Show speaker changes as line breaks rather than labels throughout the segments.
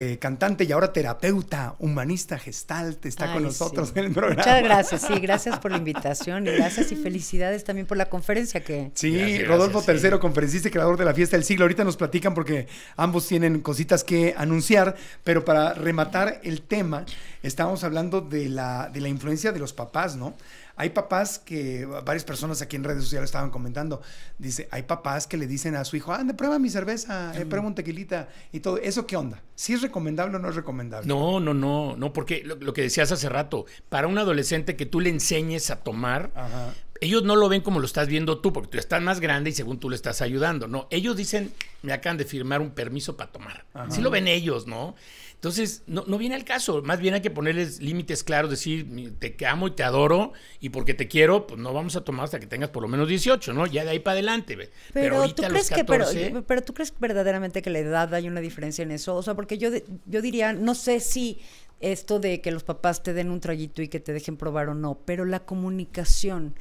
Eh, cantante y ahora terapeuta, humanista, gestalt, está con nosotros en el programa. Muchas gracias, sí,
gracias por la invitación y gracias y felicidades también por la conferencia que...
Sí, Rodolfo tercero III, conferencista y creador de la Fiesta del Siglo. Ahorita nos platican porque ambos tienen cositas que anunciar, pero para rematar el tema, estábamos hablando de la, de la influencia de los papás, ¿no? Hay papás que, varias personas aquí en redes sociales estaban comentando, dice, hay papás que le dicen a su hijo, anda, prueba mi cerveza, eh, mm. prueba un tequilita y todo. ¿Eso qué onda? ¿Si ¿Sí es recomendable o no es recomendable?
No, no, no, no, porque lo, que decías hace rato, para un adolescente que tú le enseñes a tomar, ellos no lo ven como lo estás viendo tú, porque tú estás más grande y según tú le estás ayudando. No, ellos dicen, me acaban de firmar un permiso para tomar. Si lo ven ellos, ¿no? Entonces, no, viene al caso. Más bien hay que ponerles límites claros, decir, te amo y te adoro, y porque te quiero, pues no vamos a tomar hasta que tengas por lo menos 18, ¿no? Ya de ahí para adelante. Pero, pero ¿tú crees que, pero,
tú crees verdaderamente que la edad hay una diferencia en eso? O sea, porque yo, yo diría, no sé si esto de que los papás te den un trayito y que te dejen probar o no, pero la comunicación.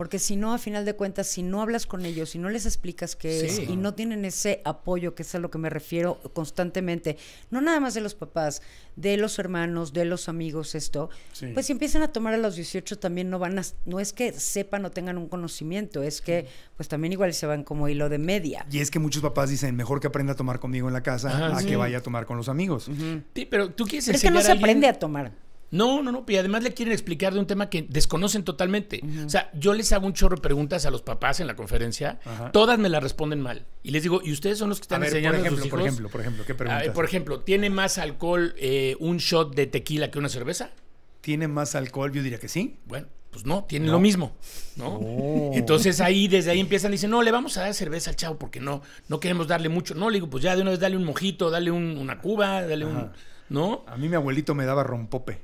Porque si no, a final de cuentas, si no hablas con ellos, si no les explicas qué es y no tienen ese apoyo, que es a lo que me refiero constantemente, no nada más de los papás, de los hermanos, de los amigos, esto, pues si empiezan a tomar a los 18 también no van a, no es que sepan o tengan un conocimiento, es que pues también igual se van como hilo de media. Y es que
muchos papás dicen, mejor que aprenda
a tomar conmigo en la casa a que vaya a tomar con los amigos.
Sí, pero tú quieres Es que no se aprende a tomar. No, no, no. Y además le quieren explicar de un tema que desconocen totalmente. O sea, yo les hago un chorro de preguntas a los papás en la conferencia. Todas me las responden mal. Y les digo, ¿y ustedes son los que están enseñando por ejemplo, a Por ejemplo, por ejemplo, ¿qué ah, por ejemplo, ¿tiene más alcohol eh, un shot de tequila que una cerveza? ¿Tiene más alcohol? Yo diría que sí. Bueno, pues no, Tiene lo mismo, ¿no? Oh. Entonces ahí, desde ahí empiezan, dicen, no, le vamos a dar cerveza al chavo porque no, no queremos darle mucho. No, le digo, pues ya de una vez dale un mojito, dale una cuba, dale un,
¿no? A mí mi abuelito me daba rompope.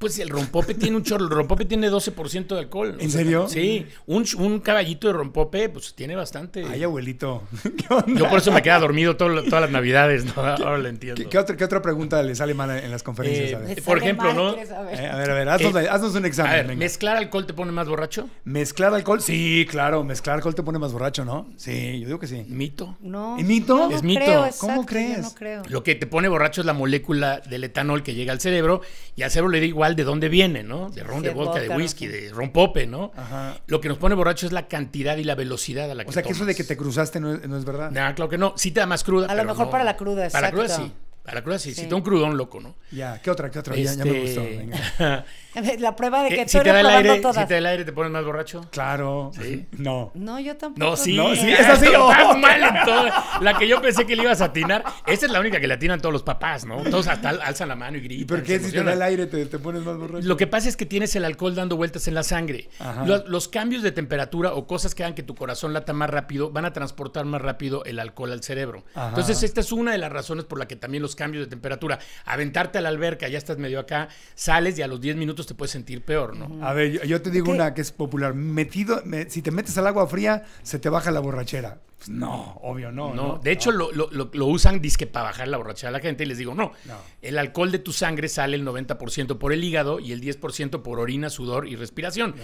Pues el rompope tiene un chorro. El rompope tiene 12% de alcohol. ¿En serio? Sí. Un, caballito de rompope, pues tiene bastante. Ay,
abuelito. Yo por eso me queda dormido todas las navidades, ¿no? Ahora lo entiendo. ¿Qué, otra, pregunta le sale mal en las conferencias? Eh, por ejemplo, ¿no? Eh, a ver, a ver, haznos, eh, un examen. A ¿mezclar alcohol te pone más borracho? ¿Mezclar alcohol? Sí, claro. Mezclar alcohol te pone más borracho, ¿no? Sí, yo digo que sí. ¿Mito? No. ¿Es mito? es mito. ¿Cómo crees? no creo. Lo que te pone borracho es la
molécula del etanol que llega al cerebro y al cerebro le da igual de dónde viene, ¿no? De ron, de vodka, de whisky, de ron pope, ¿no? Lo que nos pone borracho es la cantidad y la velocidad a la que O sea, que eso de
que te cruzaste no es, verdad.
No, claro que no. Sí te da más cruda. A lo mejor para
la cruda, exacto. Para la cruda
sí. A la cruda sí, Si te un crudón loco, ¿no? Ya, ¿qué otra? ¿Qué otra? Ya, me este, gustó.
la prueba de eh, que si te da el aire, Si te da
el aire, ¿te pones más borracho? Claro. ¿Sí? No.
No, yo tampoco. No, sí. No, sí, esa oh. mal en todo.
La que yo pensé que le ibas a atinar. Esa es la única que le atinan todos los papás, ¿no? Todos hasta alzan la mano y gritan. ¿Y por qué si te da el aire
te, te, pones más borracho? Lo que
pasa es que tienes el alcohol dando vueltas en la sangre. Los, cambios de temperatura o cosas que hagan que tu corazón lata más rápido van a transportar más rápido el alcohol al cerebro. Entonces, esta es una de las razones por la que también los cambios de temperatura, aventarte a la alberca, ya estás medio acá, sales y a los 10 minutos te puedes sentir peor, ¿no?
A ver, yo, te digo una que es popular. Metido, si te metes al agua fría, se te baja la borrachera. Pues, no,
obvio no. No, de hecho Lo, usan disque para bajar la borracha a la gente y les digo, no, el alcohol de tu sangre sale el 90% por el hígado y el 10% por orina, sudor y respiración.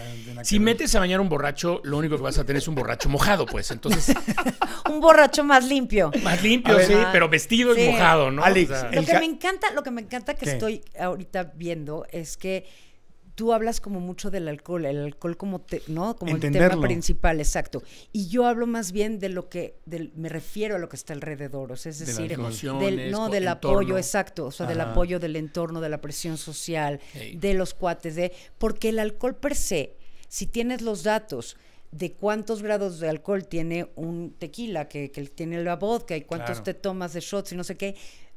si metes a bañar un borracho, lo único que vas a tener es un borracho mojado, pues. Entonces...
un borracho más limpio. Más limpio, sí, pero vestido y mojado, ¿no? lo, que me encanta, lo que me encanta que estoy ahorita viendo es que tú hablas como mucho del alcohol, el alcohol como no como el tema principal, exacto. Y yo hablo más bien de lo que me refiero a lo que está alrededor, o sea, es decir, del no del apoyo, exacto, o sea, del apoyo del entorno, de la presión social, de los cuates, de porque el alcohol per se, si tienes los datos de cuántos grados de alcohol tiene un tequila que, que tiene la vodka y cuántos te tomas de shots y no sé qué,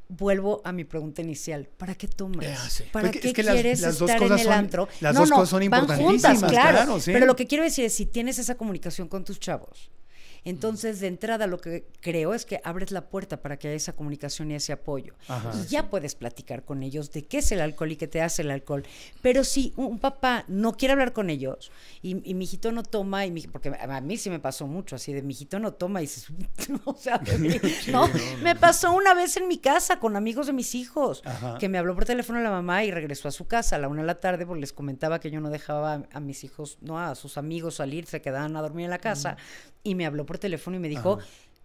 vuelvo a mi pregunta inicial. ¿Para qué tomas? Ah, ¿Para qué quieres las, estar en el antro? Las dos cosas son importantísimas, juntas, claro. Pero lo que quiero decir es, si tienes esa comunicación con tus chavos, entonces, de entrada, lo que creo es que abres la puerta para que haya esa comunicación y ese apoyo. y ya puedes platicar con ellos de qué es el alcohol y qué te hace el alcohol. Pero si un papá no quiere hablar con ellos y, mi hijito no toma, y porque a mí sí me pasó mucho así, de mi hijito no toma y dices, o sea, ¿no? me pasó una vez en mi casa con amigos de mis hijos, que me habló por teléfono la mamá y regresó a su casa a la una de la tarde porque les comentaba que yo no dejaba a, mis hijos, no a sus amigos salir, se quedaban a dormir en la casa y me habló por teléfono y me dijo,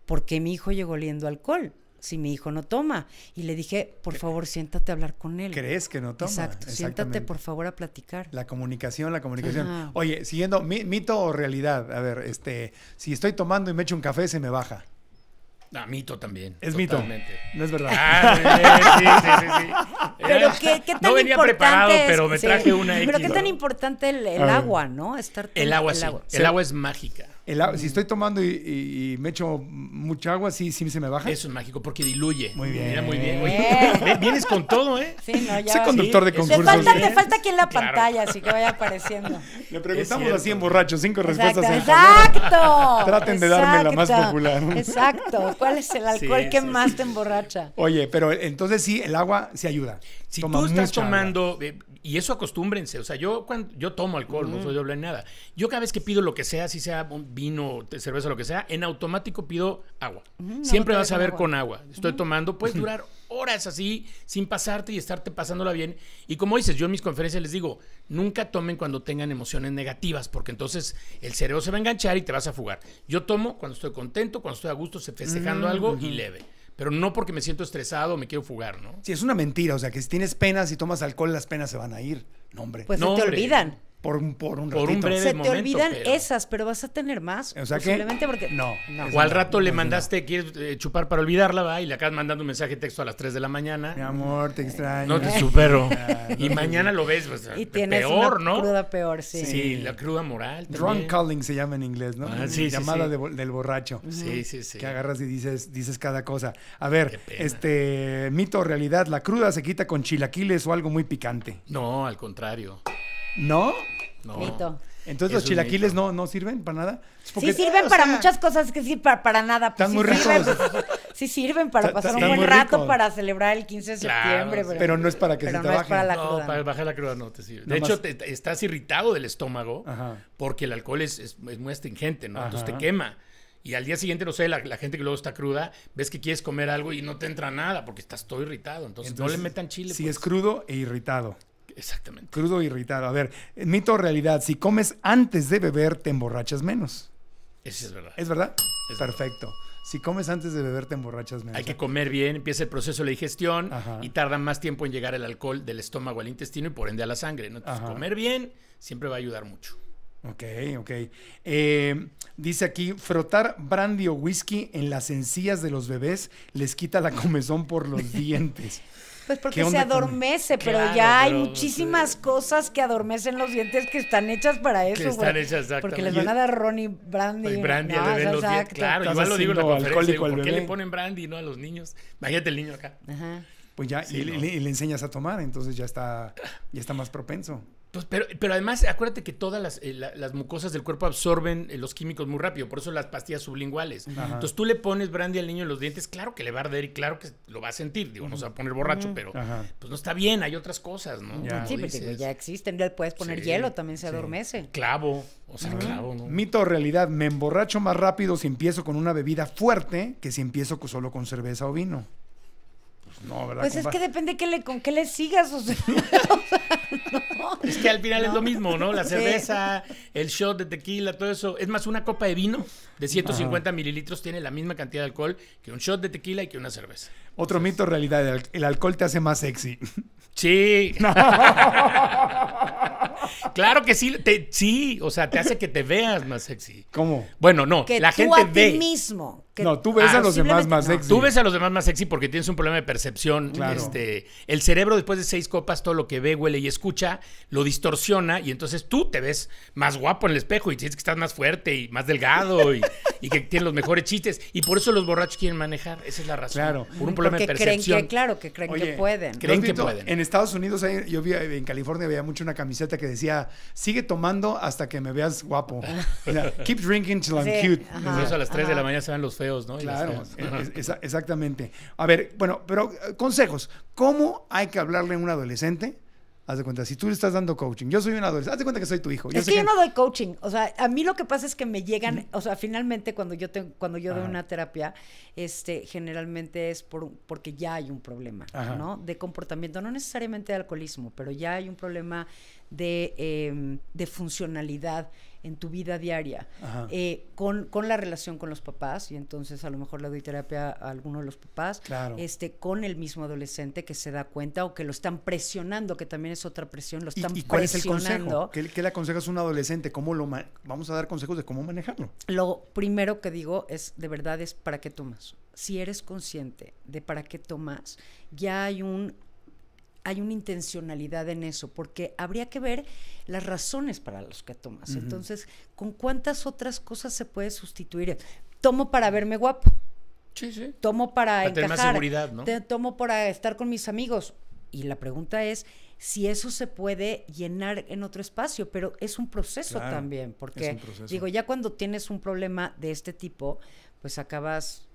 ¿por qué mi hijo llegó oliendo alcohol? Si mi hijo no toma. Y le dije, por favor, siéntate a hablar con él. ¿Crees que no toma? Exacto, siéntate por favor a platicar.
La comunicación, la comunicación. Oye, siguiendo, mito o realidad. A ver, este, si estoy tomando y me echo un café, se me baja.
Ah, mito también. Es mito. No es verdad. Ah, sí, sí, sí, sí,
pero qué, tan no venía importante preparado, pero me traje una Pero qué tan importante el, ah. agua, ¿no? el agua,
El agua es mágica. Si estoy tomando y, me echo mucha agua, sí, sí se me baja. Eso es mágico porque diluye. Muy bien. Mira, muy bien. vienes con todo, ¿eh?
Sí, no, ya. conductor de concursos. Le ¿eh? falta, aquí en la pantalla, así que vaya apareciendo. Le
preguntamos así en borracho, cinco respuestas. Exacto. Traten de darme la más popular.
Exacto. ¿Cuál es el alcohol que más te emborracha?
Oye, pero entonces sí, el agua sí ayuda. Si tú estás tomando,
eh, y eso acostúmbrense, o sea, yo cuando, yo tomo alcohol, no soy doble en nada. Yo cada vez que pido lo que sea, si sea vino, cerveza, lo que sea, en automático pido agua. Siempre vas a ver con agua. Estoy tomando, puedes durar horas así, sin pasarte y estarte pasándola bien. Y como dices, yo en mis conferencias les digo, nunca tomen cuando tengan emociones negativas, porque entonces el cerebro se va a enganchar y te vas a fugar. Yo tomo cuando estoy contento, cuando estoy a gusto, se festejando mm, algo y leve pero no porque me siento estresado o me quiero fugar, ¿no?
Sí, es una mentira. O sea, que si tienes penas y tomas alcohol, las penas se van a ir. No, hombre. Pues no, te olvidan por un, por por
un breve Se te olvidan esas, pero vas a tener más. O sea posiblemente porque... No.
no.
O al rato le mandaste, quieres eh, chupar para olvidarla, ¿va? Y le acabas mandando un mensaje texto a las 3 de la mañana. Mi
amor, te extraño. No te supero. Ah, y mañana lo ves, o pues, y tienes peor, cruda peor, sí. sí. la cruda moral. Drunk calling se llama en inglés, ¿no? Ah, sí, Llamada del borracho. Sí, sí, sí. Que agarras y dices, dices cada cosa. A ver, este, mito o realidad, la cruda se quita con chilaquiles o algo muy picante. No, al contrario. ¿No?
Entonces los chilaquiles
no, no sirven para nada. Sí sirven para muchas
cosas, que sí, para, nada. Pues, sí Sirven, sí sirven para pasar un buen rato, para celebrar el 15 de septiembre. Pero,
no es para que se te baje. para la cruda. para bajar la cruda no te sirve. De hecho, estás irritado del estómago porque el alcohol es, muy astringente, ¿no? Entonces te quema. Y al día siguiente, no sé, la, gente que luego está cruda, ves que quieres comer algo y no te entra nada porque estás todo irritado. Entonces, no le metan
chile. Si pues. es crudo e irritado. Exactamente. Crudo e irritado. A ver, mito o realidad, si comes antes de beber, te emborrachas menos. Eso es verdad. ¿Es verdad? Perfecto. Si comes antes de beber, te emborrachas menos. Hay que
comer bien, empieza el proceso de la digestión y tarda más tiempo en llegar el alcohol del estómago al intestino y por ende a la sangre. Entonces, comer bien siempre va a ayudar
mucho. Ok, ok. Eh, dice aquí, frotar brandy o whisky en las encías de los bebés les quita la comezón por los dientes.
Pues porque se adormece, pero ya hay muchísimas cosas que adormecen los dientes que están hechas para eso. Que están hechas, exacto. Porque les van a dar Ronnie Brandy. Y brandy no, los dientes. Claro, igual
lo digo en la conferencia. ¿Por qué le
ponen Brandy no a los niños? Imagínate el niño acá. Ajá.
Pues ya, y, le, le, enseñas a tomar, entonces ya está, ya está más propenso.
Pues, pero, además, acuérdate que todas las, eh, mucosas del cuerpo absorben eh, los químicos muy rápido, por eso las pastillas sublinguales. Entonces tú le pones brandy al niño en los dientes, claro que le va a arder y claro que lo va a sentir, digo, no se va a poner borracho, pero
pues no está bien, hay otras cosas, ¿no? Ya. Sí, pero ya existen, le puedes poner hielo, también se adormece.
Clavo,
o sea, clavo, ¿no?
Mito o realidad, me emborracho más rápido si empiezo con una bebida fuerte que si empiezo solo con cerveza o vino. No, ¿verdad? Pues es que
depende que le, con qué le sigas.
es que al final es lo mismo, ¿no? La
cerveza,
el shot de tequila, todo eso. Es más, una copa de vino de 150 mililitros tiene la misma cantidad de alcohol que un shot de tequila y que una cerveza.
Otro mito, realidad, el alcohol te hace más sexy. Sí.
Claro que sí, te, sí, o sea, te hace que te veas más sexy. ¿Cómo? Bueno, no, que la gente ve.
mismo no, tú ves a ah, los demás
más sexy. Tú ves a los demás más sexy porque tienes un problema de percepción. Este, el cerebro, después de seis copas, todo lo que ve, huele y escucha, lo distorsiona y entonces tú te ves más guapo en el espejo y dices que estás más fuerte y más delgado y, que tienes los mejores chistes. Y por eso los borrachos quieren manejar.
Esa es la razón. Claro.
Por un problema de percepción. Creen que, claro, que creen que
pueden.
Creen que pueden. En Estados Unidos, yo vi en California, Había mucho una camiseta que decía: sigue tomando hasta que me veas guapo. Keep drinking till I'm cute. a las 3 de la mañana se van los Claro, e-, exactamente. A ver, bueno, pero eh, consejos. ¿Cómo hay que hablarle a un adolescente? Haz de cuenta, si tú le estás dando coaching, yo soy un adolescente, haz de cuenta que soy tu hijo. es que, yo no
doy coaching, o sea, a mí lo que pasa es que me llegan, o sea, finalmente cuando yo tengo, cuando yo doy una terapia, este, generalmente es por, porque ya hay un problema, ¿no? De comportamiento, no necesariamente de alcoholismo, pero ya hay un problema Em, de, funcionalidad en tu vida diaria eh, con, la relación con los papás y entonces a lo mejor le doy terapia a alguno de los papás este con el mismo adolescente que se da cuenta o que lo están presionando que también es otra presión lo están ¿Y, cuál es el consejo
¿Qué, le aconsejas a un adolescente cómo lo vamos a dar consejos de cómo manejarlo
lo primero que digo es de verdad es para qué tomas si eres consciente de para qué tomas ya hay un hay una intencionalidad en eso, porque habría que ver las razones para las que tomas. Entonces, ¿con cuántas otras cosas se puede sustituir? Tomo para verme guapo. Sí, sí. Tomo para, Tener más seguridad, ¿no? Te, tomo para estar con mis amigos. Y la pregunta es si eso se puede llenar en otro espacio, pero es un proceso también, porque un proceso. digo, ya cuando tienes un problema de este tipo, pues acabas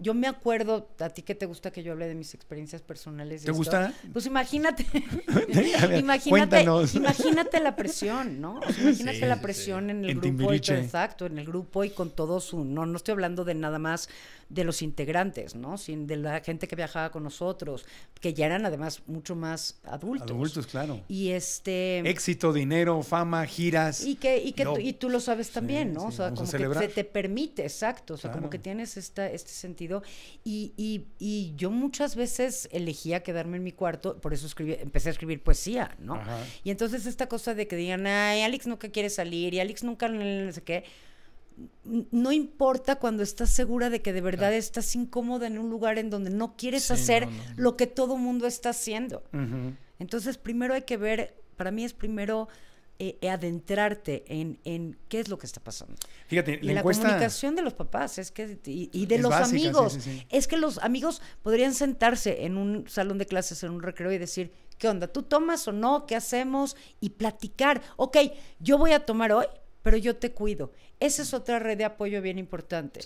yo me acuerdo, a ti que te gusta que yo hable de mis experiencias personales. ¿Te gusta? Pues imagínate, imagínate, imagínate la presión, ¿no? imagínate la presión en el grupo, exacto, en el grupo y con todo su, no, no estoy hablando de nada más de los integrantes, ¿no? Sin, de la gente que viajaba con nosotros, que ya eran además mucho más adultos.
Adultos, claro.
Y este...
Éxito, dinero, fama, giras.
Y que, y que y tú lo sabes también, ¿no? o sea, como que se te permite, exacto. O sea, como que tienes esta, este sentido. Y, y, y yo muchas veces elegía quedarme en mi cuarto, por eso escribí, empecé a escribir poesía, ¿no? Y entonces esta cosa de que digan, ay, Alex nunca quiere salir y Alex nunca no sé qué no importa cuando estás segura de que de verdad estás incómoda en un lugar en donde no quieres hacer lo que todo mundo está haciendo. Entonces, primero hay que ver, para mí es primero eh, eh, adentrarte en, qué es lo que está pasando. Fíjate, la, comunicación de los papás es que, y, de los amigos. es que los amigos podrían sentarse en un salón de clases, en un recreo y decir, ¿qué onda? ¿Tú tomas o no? ¿Qué hacemos? Y platicar. Ok, yo voy a tomar hoy pero yo te cuido. Esa es otra red de apoyo bien importante.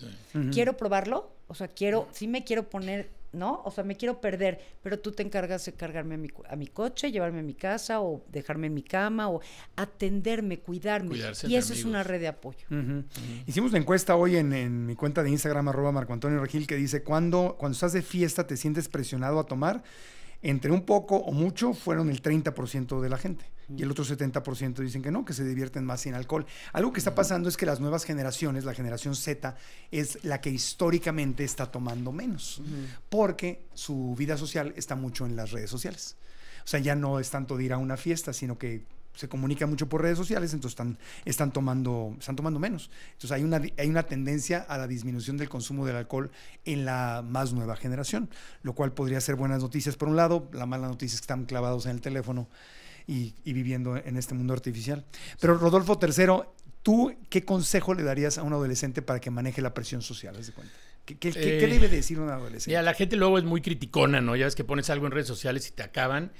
Quiero probarlo, o sea, quiero, sí me quiero poner, ¿no? O sea, me quiero perder, pero tú te encargas de cargarme a mi, coche, llevarme a mi casa o dejarme en mi cama o atenderme, cuidarme. y eso es una red de apoyo.
Hicimos una encuesta hoy en, mi cuenta de Instagram, arroba Marco Antonio Regil, que dice, cuando estás de fiesta te sientes presionado a tomar? Entre un poco o mucho fueron el 30% de la gente y el otro 70% dicen que no, que se divierten más sin alcohol. Algo que está pasando es que las nuevas generaciones, la generación Z, es la que históricamente está tomando menos, porque su vida social está mucho en las redes sociales. O sea, ya no es tanto de ir a una fiesta, sino que se comunica mucho por redes sociales, entonces están, están, tomando, están tomando menos. Entonces hay una, hay una tendencia a la disminución del consumo del alcohol en la más nueva generación, lo cual podría ser buenas noticias por un lado, la mala noticia es que están clavados en el teléfono y, viviendo en este mundo artificial. Pero Rodolfo III, ¿tú qué consejo le darías a un adolescente para que maneje la presión social? de cuenta?
¿Qué, qué, eh, debe
decir un adolescente?
la gente luego es muy criticona, ¿no? Ya ves que pones algo en redes sociales y te acaban.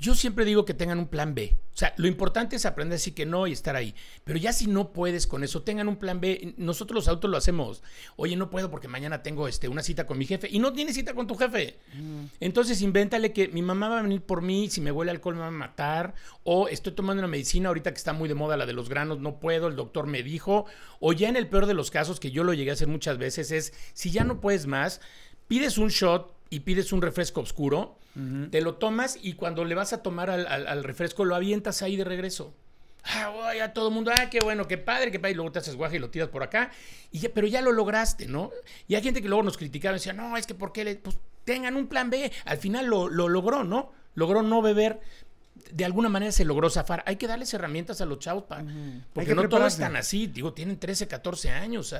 Yo siempre digo que tengan un plan B. O sea, lo importante es aprender a decir que no y estar ahí. Pero ya si no puedes con eso, tengan un plan B. Nosotros los autos lo hacemos. Oye, no puedo porque mañana tengo este, una cita con mi jefe. Y no tienes cita con tu jefe. Mm. Entonces, invéntale que mi mamá va a venir por mí. Si me huele alcohol, me va a matar. O estoy tomando una medicina ahorita que está muy de moda, la de los granos. No puedo, el doctor me dijo. O ya en el peor de los casos, que yo lo llegué a hacer muchas veces, es si ya no puedes más, pides un shot y pides un refresco oscuro te lo tomas y cuando le vas a tomar al, refresco lo avientas ahí de regreso. Ah, a todo el mundo, ah, qué bueno, qué padre, qué padre. Y luego te haces guaje y lo tiras por acá. Y pero ya lo lograste, ¿no? Y hay gente que luego nos criticaba y decía, no, es que ¿por qué le.? Pues tengan un plan B. Al final lo, lo logró, ¿no? Logró no beber de alguna manera se logró zafar. Hay que darles herramientas a los chavos,
porque no todos están
así. Digo, tienen 13, 14 años.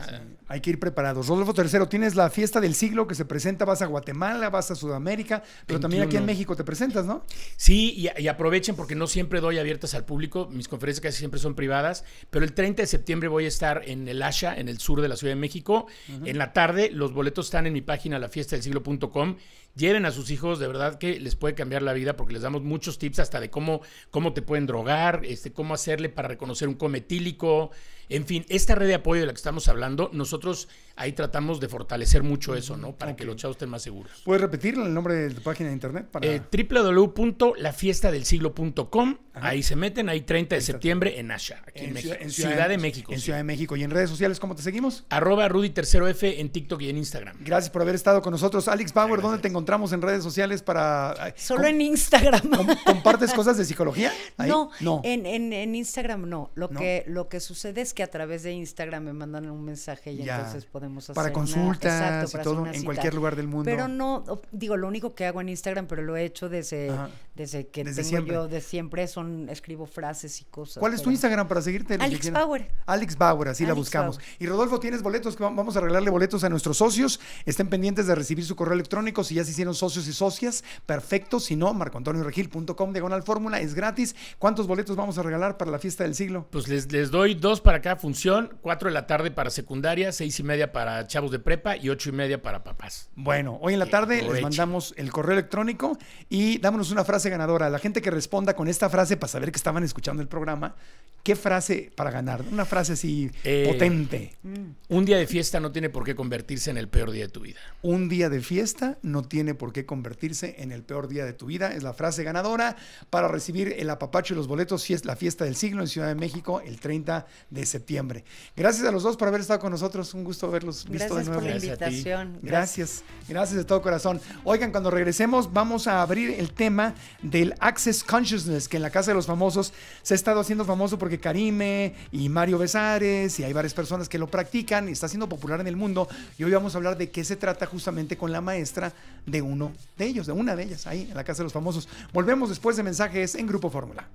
Hay que ir preparados. Rodolfo III, tienes la fiesta del siglo que se presenta, vas a Guatemala, vas a Sudamérica, pero también aquí en México te presentas, ¿no?
Sí, y, aprovechen porque no siempre doy abiertas al público, mis conferencias casi siempre son privadas, pero el 30 de septiembre voy a estar en el Asha, en el sur de la Ciudad de México, en la tarde. Los boletos están en mi página, lafiestadelsiglo.com. siglo.com lleven a sus hijos, de verdad que les puede cambiar la vida porque les damos muchos tips hasta de cómo, cómo te pueden drogar, este, cómo hacerle para reconocer un cometílico. En fin, esta red de apoyo de la que estamos hablando, nosotros ahí tratamos de fortalecer mucho eso, ¿no? Para que los chavos estén más seguros.
¿Puedes repetir el nombre de tu página de internet? Para... Eh,
www.lafiestadelsiglo.com. Ahí se meten, ahí 30 de septiembre en Asha, en, Ciudad, de México.
En Ciudad de México. ¿Y en redes sociales cómo te seguimos? Arroba Rudy Tercero F en TikTok y en Instagram. Gracias por haber estado con nosotros. Alex Bauer, ¿dónde tengo? encontramos en redes sociales para... Solo en
Instagram. ¿Compartes cosas de
psicología? No, no. En,
en, Instagram no. Lo, Que, lo que sucede es que a través de Instagram me mandan un mensaje y entonces podemos hacer... Para consultas y todo en cualquier lugar del mundo. Pero no, digo, lo único que hago en Instagram, pero lo he hecho desde, desde que tengo yo de siempre, son escribo frases y cosas. ¿Cuál es tu
Instagram para seguirte? Alex Bauer. Alex Bauer, así la buscamos. Y Rodolfo, tienes boletos, que vamos a arreglarle boletos a nuestros socios. Estén pendientes de recibir su correo electrónico si ya se hicieron socios y socias, perfecto. Si no, marcoantonioregil.com, diagonal fórmula, es gratis. ¿Cuántos boletos vamos a regalar para la fiesta del siglo?
Pues les, les doy dos para cada función, cuatro de la tarde para secundaria, seis y media para chavos de prepa y ocho y media para papás.
Bueno, hoy en la eh, tarde les mandamos el correo electrónico y dámonos una frase ganadora. La gente que responda con esta frase para saber que estaban escuchando el programa, ¿Qué frase para ganar? Una frase así eh, potente. Mm. Un día de fiesta no tiene por qué convertirse en el peor día de tu vida. Un día de fiesta no tiene por qué convertirse en el peor día de tu vida. Es la frase ganadora para recibir el apapacho y los boletos, la fiesta del siglo en Ciudad de México el 30 de septiembre. Gracias a los dos por haber estado con nosotros. Un gusto verlos visto Gracias de nuevo. Por la invitación. Gracias. Gracias de todo corazón. Oigan, cuando regresemos vamos a abrir el tema del Access Consciousness, que en la Casa de los Famosos se ha estado haciendo famoso porque que Karime y Mario Besares y hay varias personas que lo practican y está siendo popular en el mundo. Y hoy vamos a hablar de qué se trata justamente con la maestra de uno de ellos, de una de ellas, ahí en la Casa de los Famosos. Volvemos después de mensajes en Grupo Fórmula.